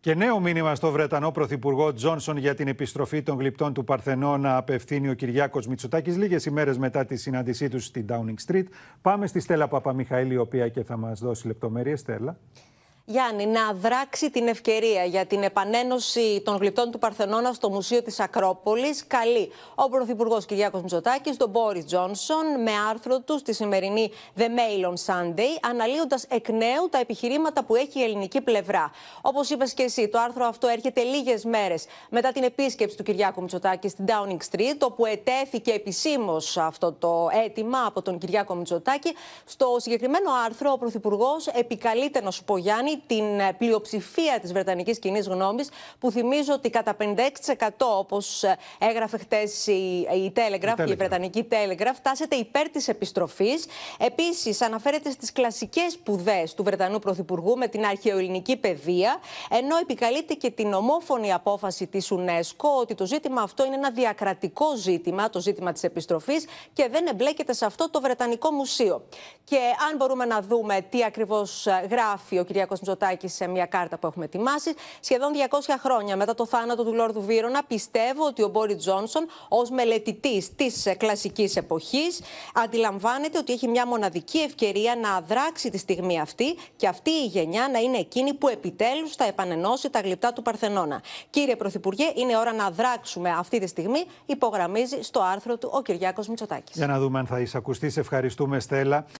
Και νέο μήνυμα στο Βρετανό Πρωθυπουργό Τζόνσον για την επιστροφή των γλυπτών του Παρθενώνα απευθύνει ο Κυριάκος Μητσοτάκης λίγες ημέρες μετά τη συνάντησή τους στην Downing Street. Πάμε στη Στέλλα Παπαμιχαήλη, η οποία και θα μας δώσει λεπτομέρειες. Στέλλα. Γιάννη, να δράξει την ευκαιρία για την επανένωση των γλυπτών του Παρθενώνα στο Μουσείο της Ακρόπολης, καλεί ο Πρωθυπουργός Κυριάκος Μητσοτάκης τον Μπόρις Τζόνσον με άρθρο του στη σημερινή The Mail on Sunday, αναλύοντας εκ νέου τα επιχειρήματα που έχει η ελληνική πλευρά. Όπως είπες και εσύ, το άρθρο αυτό έρχεται λίγες μέρες μετά την επίσκεψη του Κυριάκου Μητσοτάκη στην Downing Street, όπου ετέθηκε επισήμως αυτό το αίτημα από τον Κυριάκο Μητσοτάκη. Στο συγκεκριμένο άρθρο, ο Πρωθυπουργός επικαλείται, να σου πω, Γιάννη, την ε, πλειοψηφία της Βρετανικής κοινής γνώμης, που θυμίζω ότι κατά 56%, όπως ε, έγραφε χτες η, Telegraph, η, Βρετανική Telegraph, τάσεται υπέρ της επιστροφής. Επίσης, αναφέρεται στις κλασικές σπουδές του Βρετανού Πρωθυπουργού με την αρχαιοελληνική παιδεία, ενώ επικαλείται και την ομόφωνη απόφαση της UNESCO ότι το ζήτημα αυτό είναι ένα διακρατικό ζήτημα, το ζήτημα της επιστροφής, και δεν εμπλέκεται σε αυτό το Βρετανικό Μουσείο. Και αν μπορούμε να δούμε τι ακριβώς ε, γράφει ο Κυριακό Μητσοτάκη σε μια κάρτα που έχουμε ετοιμάσει. Σχεδόν 200 χρόνια μετά το θάνατο του Λόρδου Βίρονα, πιστεύω ότι ο Μπόρι Τζόνσον, ως μελετητής της ε, κλασικής εποχής, αντιλαμβάνεται ότι έχει μια μοναδική ευκαιρία να αδράξει τη στιγμή αυτή και αυτή η γενιά να είναι εκείνη που επιτέλους θα επανενώσει τα γλυπτά του Παρθενώνα. Κύριε Πρωθυπουργέ, είναι ώρα να αδράξουμε αυτή τη στιγμή, υπογραμμίζει στο άρθρο του ο Κυριάκος Μητσοτάκης. Για να δούμε αν θα εισακουστεί. Σε ευχαριστούμε, Στέλλα.